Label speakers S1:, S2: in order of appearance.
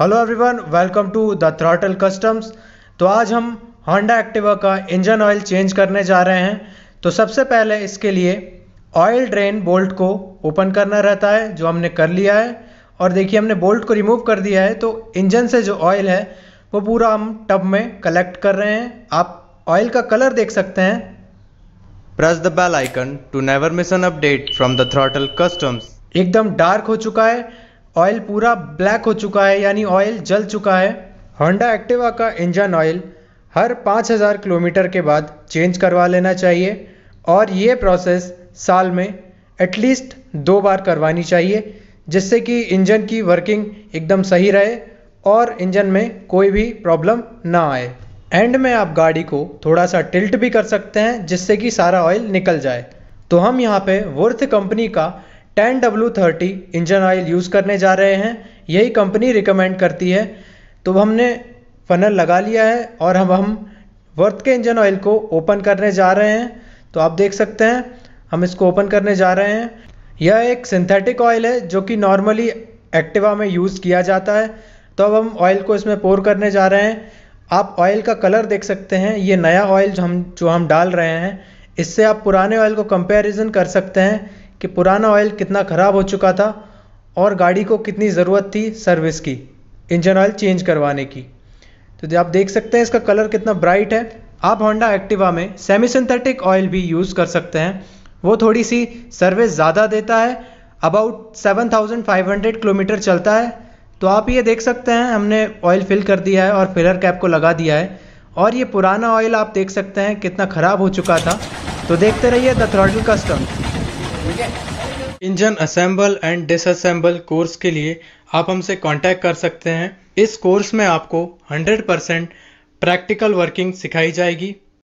S1: hello everyone welcome to the throttle customs तो आज हम होंडा एक्टिवा का इंजन ऑयल चेंज करने जा रहे हैं तो सबसे पहले इसके लिए ऑयल ड्रेन बोल्ट को ओपन करना रहता है जो हमने कर लिया है और देखिए हमने बोल्ट को रिमूव कर दिया है तो इंजन से जो ऑयल है वो पूरा हम टब में कलेक्ट कर रहे हैं आप ऑयल का कलर देख सकते हैं press the bell icon to never miss an update from the throttle customs एकदम डार्क हो चुका है ऑयल पूरा ब्लैक हो चुका है यानी ऑयल जल चुका है होंडा एक्टिवा का इंजन ऑयल हर 5000 किलोमीटर के बाद चेंज करवा लेना चाहिए और ये प्रोसेस साल में एटलीस्ट दो बार करवानी चाहिए जिससे कि इंजन की वर्किंग एकदम सही रहे और इंजन में कोई भी प्रॉब्लम ना आए एंड में आप गाड़ी को थोड़ा सा टिल्ट भी कर सकते हैं जिससे कि सारा ऑयल निकल जाए तो हम यहाँ पे वर्थ कंपनी का ten W thirty engine oil use करने जा रहे हैं यही कंपनी रिकमेंड करती है तो हमने फनल लगा लिया है और हम हम वर्थ के इंजन ऑयल को ओपन करने जा रहे हैं तो आप देख सकते हैं हम इसको ओपन करने जा रहे हैं यह एक सिंथेटिक ऑयल है जो कि नॉर्मली एक्टिवा में यूज़ किया जाता है तो अब हम ऑयल को इसमें पोर करने जा रहे हैं आप ऑयल का कलर देख सकते हैं ये नया ऑयल हम जो हम डाल रहे हैं इससे आप पुराने ऑयल को कंपैरिजन कर सकते हैं कि पुराना ऑयल कितना ख़राब हो चुका था और गाड़ी को कितनी ज़रूरत थी सर्विस की इंजन ऑयल चेंज करवाने की तो आप देख सकते हैं इसका कलर कितना ब्राइट है आप होंडा एक्टिवा में सेमी सिंथेटिक ऑयल भी यूज़ कर सकते हैं वो थोड़ी सी सर्विस ज़्यादा देता है अबाउट 7,500 किलोमीटर चलता है तो आप ये देख सकते हैं हमने ऑयल फिल कर दिया है और फिलर कैप को लगा दिया है और ये पुराना ऑयल आप देख सकते हैं कितना ख़राब हो चुका था तो देखते रहिए the throttle custom engine assemble and disassemble course के लिए आप हमसे कांटेक्ट कर सकते हैं इस कोर्स में आपको 100% प्रैक्टिकल वर्किंग सिखाई जाएगी